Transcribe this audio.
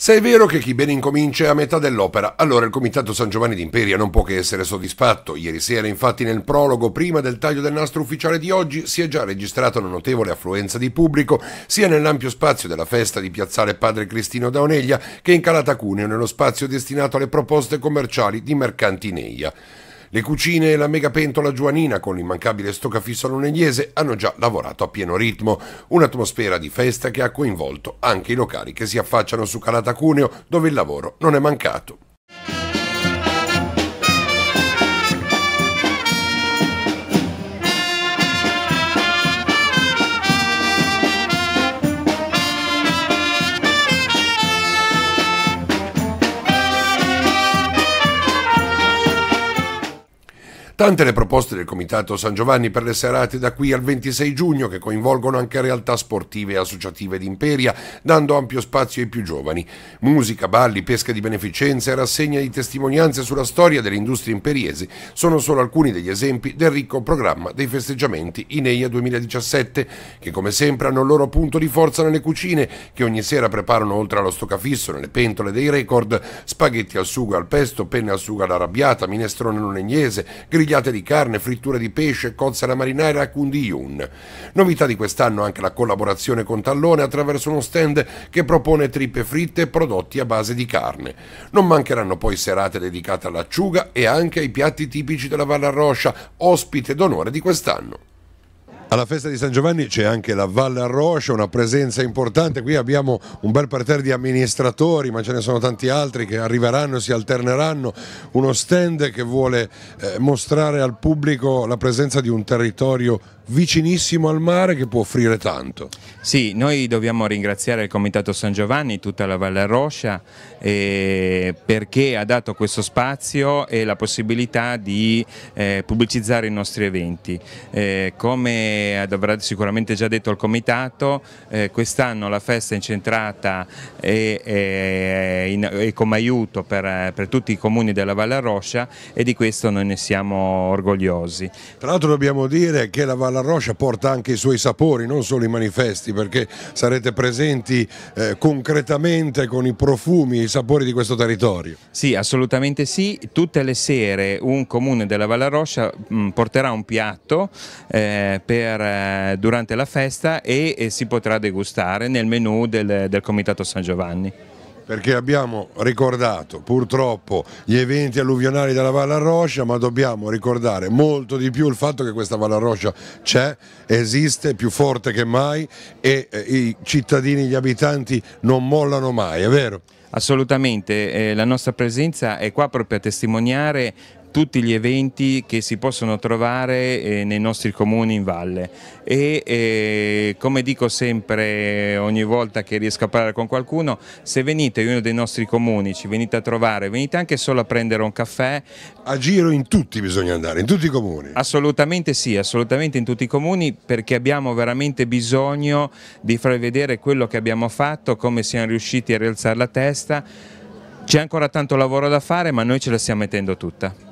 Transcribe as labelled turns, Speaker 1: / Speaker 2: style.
Speaker 1: Se è vero che chi bene incomincia è a metà dell'opera, allora il Comitato San Giovanni d'Imperia non può che essere soddisfatto. Ieri sera, infatti, nel prologo prima del taglio del nastro ufficiale di oggi, si è già registrata una notevole affluenza di pubblico, sia nell'ampio spazio della festa di Piazzale Padre Cristino da Oneglia che in Calatacuneo, nello spazio destinato alle proposte commerciali di Mercantineia. Le cucine e la mega pentola giovanina con l'immancabile stoccafisso lonegliese hanno già lavorato a pieno ritmo, un'atmosfera di festa che ha coinvolto anche i locali che si affacciano su Calata Cuneo dove il lavoro non è mancato. Tante le proposte del Comitato San Giovanni per le serate da qui al 26 giugno che coinvolgono anche realtà sportive e associative d'Imperia, dando ampio spazio ai più giovani. Musica, balli, pesca di beneficenza e rassegna di testimonianze sulla storia dell'industria imperiese sono solo alcuni degli esempi del ricco programma dei festeggiamenti INEIA 2017, che come sempre hanno il loro punto di forza nelle cucine, che ogni sera preparano oltre allo stoccafisso, nelle pentole dei record, spaghetti al sugo e al pesto, penne al sugo all'arrabbiata, minestrone lunegnese, grigliati grigliate di carne, fritture di pesce, cozza alla marinara a Kundiyun. Novità di quest'anno anche la collaborazione con Tallone attraverso uno stand che propone trippe fritte e prodotti a base di carne. Non mancheranno poi serate dedicate all'acciuga e anche ai piatti tipici della Valle Roscia, ospite d'onore di quest'anno. Alla festa di San Giovanni c'è anche la Valle Arroscia, una presenza importante, qui abbiamo un bel parterre di amministratori, ma ce ne sono tanti altri che arriveranno e si alterneranno, uno stand che vuole eh, mostrare al pubblico la presenza di un territorio vicinissimo al mare che può offrire tanto. Sì, noi dobbiamo ringraziare il Comitato San Giovanni,
Speaker 2: tutta la Valle Arroscia, eh, perché ha dato questo spazio e la possibilità di eh, pubblicizzare i nostri eventi. Eh, come come eh, avrà sicuramente già detto il Comitato, eh, quest'anno la festa è incentrata e, e, eh, in, e come aiuto per, per, tutti i comuni della Valle Roscia e di questo noi
Speaker 1: ne siamo orgogliosi. Tra l'altro dobbiamo dire che la Valle Roscia porta anche i suoi sapori, non solo i manifesti, perché sarete presenti eh, concretamente con i profumi, e i sapori di questo territorio. Sì, assolutamente sì. Tutte le
Speaker 2: sere un comune della Valle Roscia mm, porterà un piatto eh, per per, eh, durante la festa e, e, si potrà degustare nel menù del, del Comitato San Giovanni
Speaker 1: perché abbiamo ricordato purtroppo gli eventi alluvionali della Valle Arroscia, ma dobbiamo ricordare molto di più il fatto che questa Valle Arroscia c'è, esiste, più forte che mai e eh, i cittadini, gli abitanti non mollano
Speaker 2: mai, è vero? Assolutamente, eh, la nostra presenza è qua proprio a testimoniare tutti gli eventi che si possono trovare eh, nei nostri comuni in valle e eh, come dico sempre ogni volta che riesco a parlare con qualcuno se venite in uno dei nostri comuni ci venite a trovare venite anche solo a prendere un caffè a
Speaker 1: giro in tutti bisogna andare in tutti i comuni
Speaker 2: assolutamente sì assolutamente in tutti i comuni perché abbiamo veramente bisogno di far vedere quello che abbiamo fatto come siamo riusciti a rialzare la testa c'è ancora tanto lavoro da fare ma noi ce la stiamo mettendo tutta